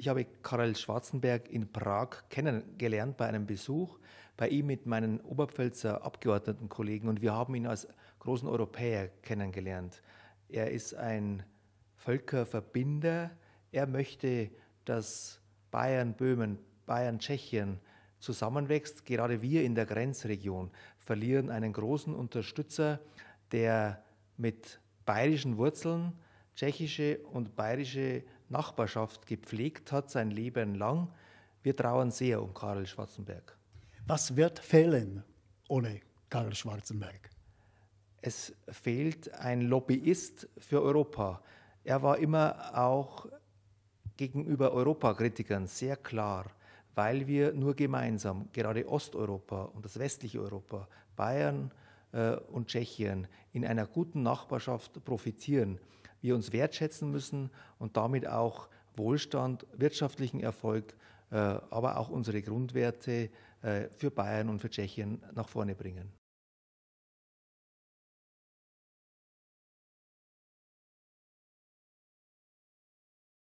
Ich habe Karel Schwarzenberg in Prag kennengelernt bei einem Besuch bei ihm mit meinen Oberpfälzer Abgeordnetenkollegen und wir haben ihn als großen Europäer kennengelernt. Er ist ein Völkerverbinder. Er möchte, dass Bayern, Böhmen, Bayern, Tschechien zusammenwächst. Gerade wir in der Grenzregion verlieren einen großen Unterstützer, der mit bayerischen Wurzeln tschechische und bayerische Nachbarschaft gepflegt hat, sein Leben lang. Wir trauern sehr um Karl Schwarzenberg. Was wird fehlen ohne Karl Schwarzenberg? Es fehlt ein Lobbyist für Europa. Er war immer auch gegenüber Europakritikern sehr klar, weil wir nur gemeinsam, gerade Osteuropa und das westliche Europa, Bayern, äh, und Tschechien in einer guten Nachbarschaft profitieren, wir uns wertschätzen müssen und damit auch Wohlstand, wirtschaftlichen Erfolg, äh, aber auch unsere Grundwerte äh, für Bayern und für Tschechien nach vorne bringen.